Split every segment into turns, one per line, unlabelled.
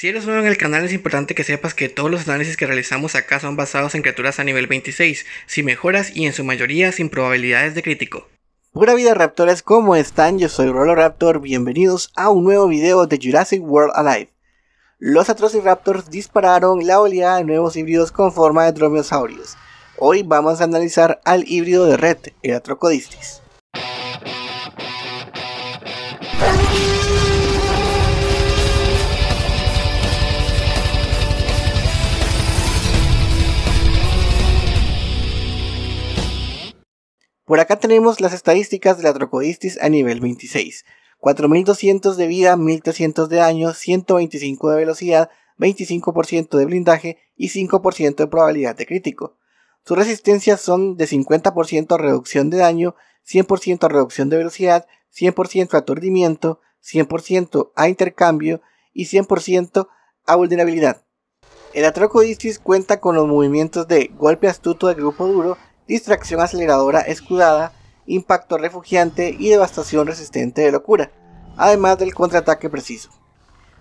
Si eres nuevo en el canal es importante que sepas que todos los análisis que realizamos acá son basados en criaturas a nivel 26, sin mejoras y en su mayoría sin probabilidades de crítico. Pura vida raptores, ¿cómo están? Yo soy Rolo Raptor, bienvenidos a un nuevo video de Jurassic World Alive. Los Atrociraptors dispararon la oleada de nuevos híbridos con forma de dromeosaurios. Hoy vamos a analizar al híbrido de Red, el Atrocodistis. Por acá tenemos las estadísticas de la trocodistis a nivel 26. 4.200 de vida, 1.300 de daño, 125 de velocidad, 25% de blindaje y 5% de probabilidad de crítico. Sus resistencias son de 50% a reducción de daño, 100% a reducción de velocidad, 100% a aturdimiento, 100% a intercambio y 100% a vulnerabilidad. El Atrocodistis cuenta con los movimientos de golpe astuto de grupo duro distracción aceleradora escudada, impacto refugiante y devastación resistente de locura, además del contraataque preciso.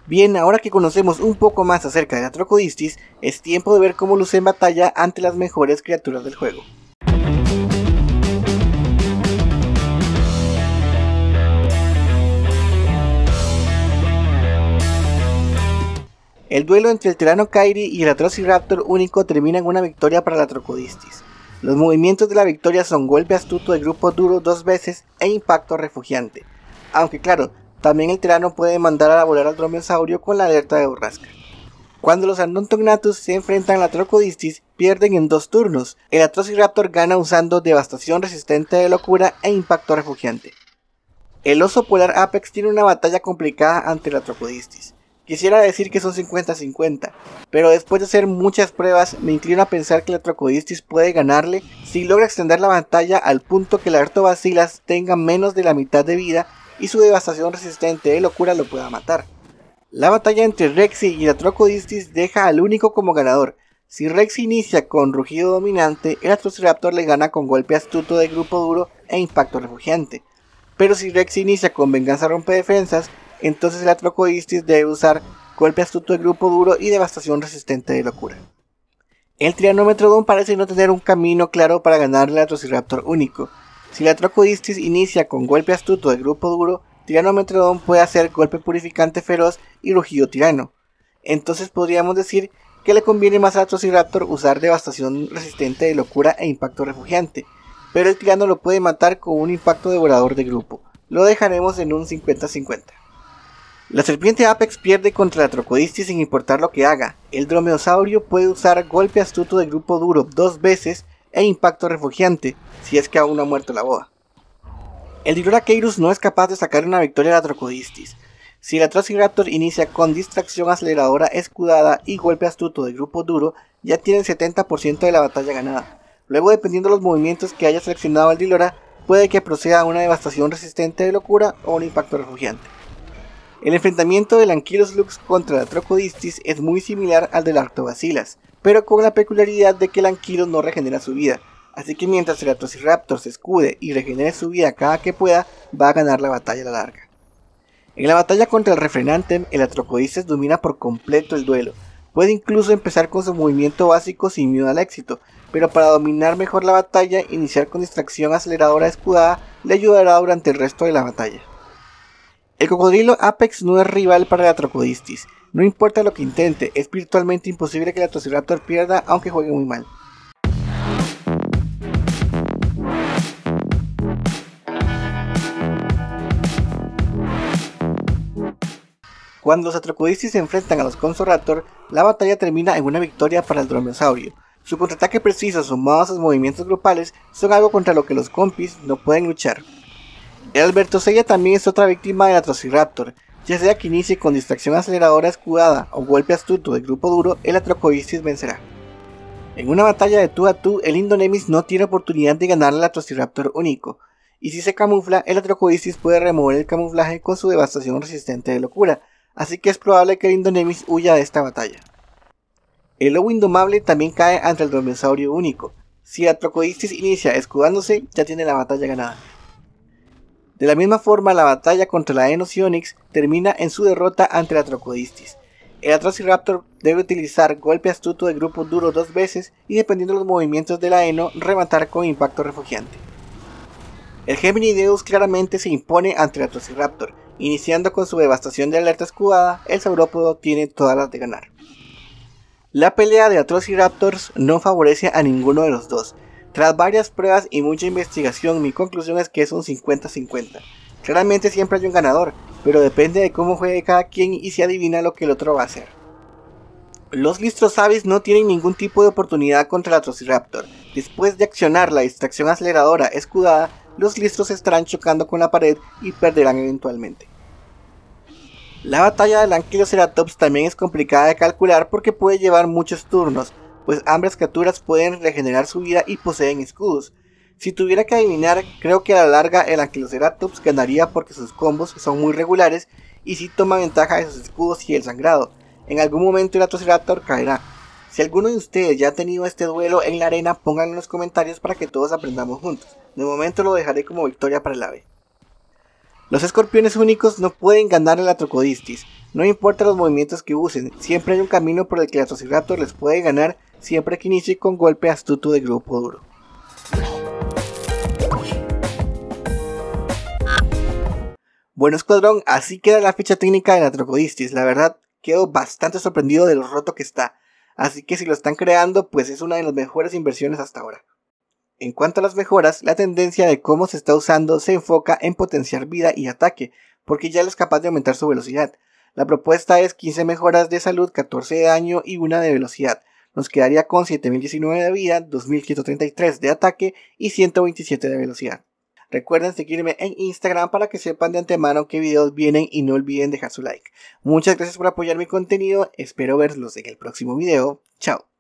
Bien, ahora que conocemos un poco más acerca de la Trocodistis, es tiempo de ver cómo luce en batalla ante las mejores criaturas del juego. El duelo entre el tirano Kairi y el Atrociraptor único termina en una victoria para la Trocodistis. Los movimientos de la victoria son golpe astuto de grupo duro dos veces e impacto refugiante. Aunque claro, también el tirano puede mandar a volar al dromeosaurio con la alerta de burrasca. Cuando los Andontognatus se enfrentan a la Trocodistis, pierden en dos turnos. El Atrociraptor gana usando Devastación Resistente de Locura e Impacto Refugiante. El oso polar Apex tiene una batalla complicada ante la trocodistis. Quisiera decir que son 50-50, pero después de hacer muchas pruebas me inclino a pensar que la Trocodistis puede ganarle si logra extender la batalla al punto que la Artobacilas tenga menos de la mitad de vida y su devastación resistente de locura lo pueda matar. La batalla entre Rexy y la Trocodistis deja al único como ganador. Si Rexy inicia con rugido dominante, el Atrociraptor le gana con golpe astuto de grupo duro e impacto refugiante. Pero si Rexy inicia con venganza rompe defensas, entonces el Atrocoistis debe usar golpe astuto de grupo duro y devastación resistente de locura. El Trianometrodon parece no tener un camino claro para ganarle al Atrociraptor único. Si el Atrocoistis inicia con golpe astuto de grupo duro, Trianometrodon puede hacer golpe purificante feroz y rugido tirano. Entonces podríamos decir que le conviene más al Atrociraptor usar devastación resistente de locura e impacto refugiante, pero el tirano lo puede matar con un impacto devorador de grupo. Lo dejaremos en un 50-50. La serpiente Apex pierde contra la Trocodistis sin importar lo que haga. El dromeosaurio puede usar golpe astuto de grupo duro dos veces e impacto refugiante, si es que aún no ha muerto la boda. El Keirus no es capaz de sacar una victoria a la Trocodistis. Si el Atrociraptor inicia con distracción aceleradora escudada y golpe astuto de grupo duro, ya tiene el 70% de la batalla ganada. Luego, dependiendo de los movimientos que haya seleccionado el Dilora, puede que proceda a una devastación resistente de locura o un impacto refugiante. El enfrentamiento del Lux contra el Trocodistis es muy similar al del Artobasilas, pero con la peculiaridad de que el Ankylos no regenera su vida, así que mientras el Atrociraptor se escude y regenere su vida cada que pueda, va a ganar la batalla a la larga. En la batalla contra el Refrenantem, el Atrocodistis domina por completo el duelo, Puede incluso empezar con su movimiento básico sin miedo al éxito, pero para dominar mejor la batalla, iniciar con distracción aceleradora escudada le ayudará durante el resto de la batalla. El cocodrilo Apex no es rival para el Trocodistis. No importa lo que intente, es virtualmente imposible que el Trociraptor pierda aunque juegue muy mal. Cuando los Atrocodistis se enfrentan a los Consoraptor, la batalla termina en una victoria para el dromosaurio. Su contraataque preciso sumado a sus movimientos grupales son algo contra lo que los compis no pueden luchar. Alberto Sella también es otra víctima del Atrociraptor. Ya sea que inicie con distracción aceleradora escudada o golpe astuto del grupo duro, el Atrocoisis vencerá. En una batalla de tú a tú, el Indonemis no tiene oportunidad de ganar al Atrociraptor único, y si se camufla, el Atrocoisis puede remover el camuflaje con su devastación resistente de locura, así que es probable que el Indonemis huya de esta batalla. El lobo indomable también cae ante el dromeosaurio único. Si el Atrocoisis inicia escudándose, ya tiene la batalla ganada. De la misma forma, la batalla contra la Sionix termina en su derrota ante la Trocodistis. El Atrociraptor debe utilizar golpe astuto de grupo duro dos veces y dependiendo de los movimientos de la Eno, rematar con impacto refugiante. El Gemini Deus claramente se impone ante el Atrociraptor, iniciando con su devastación de alerta escudada, el saurópodo tiene todas las de ganar. La pelea de Atrociraptors no favorece a ninguno de los dos, tras varias pruebas y mucha investigación, mi conclusión es que es un 50-50. Claramente siempre hay un ganador, pero depende de cómo juegue cada quien y si adivina lo que el otro va a hacer. Los listros Listrosavis no tienen ningún tipo de oportunidad contra la Trociraptor. Después de accionar la distracción aceleradora escudada, los Listros estarán chocando con la pared y perderán eventualmente. La batalla del Ankyloceratops también es complicada de calcular porque puede llevar muchos turnos, pues ambas criaturas pueden regenerar su vida y poseen escudos. Si tuviera que adivinar, creo que a la larga el Ankyloceratops ganaría porque sus combos son muy regulares y sí toma ventaja de sus escudos y el sangrado. En algún momento el Atoceraptor caerá. Si alguno de ustedes ya ha tenido este duelo en la arena, pónganlo en los comentarios para que todos aprendamos juntos. De momento lo dejaré como victoria para el ave. Los escorpiones únicos no pueden ganar el Atrocodistis. No importa los movimientos que usen, siempre hay un camino por el que el Atoceraptor les puede ganar siempre que inicie con golpe astuto de grupo duro. Bueno escuadrón, así queda la ficha técnica de la Trocodistis. La verdad, quedo bastante sorprendido de lo roto que está. Así que si lo están creando, pues es una de las mejores inversiones hasta ahora. En cuanto a las mejoras, la tendencia de cómo se está usando se enfoca en potenciar vida y ataque, porque ya es capaz de aumentar su velocidad. La propuesta es 15 mejoras de salud, 14 de daño y una de velocidad nos quedaría con 7019 de vida, 2.533 de ataque y 127 de velocidad. Recuerden seguirme en Instagram para que sepan de antemano qué videos vienen y no olviden dejar su like. Muchas gracias por apoyar mi contenido, espero verlos en el próximo video. Chao.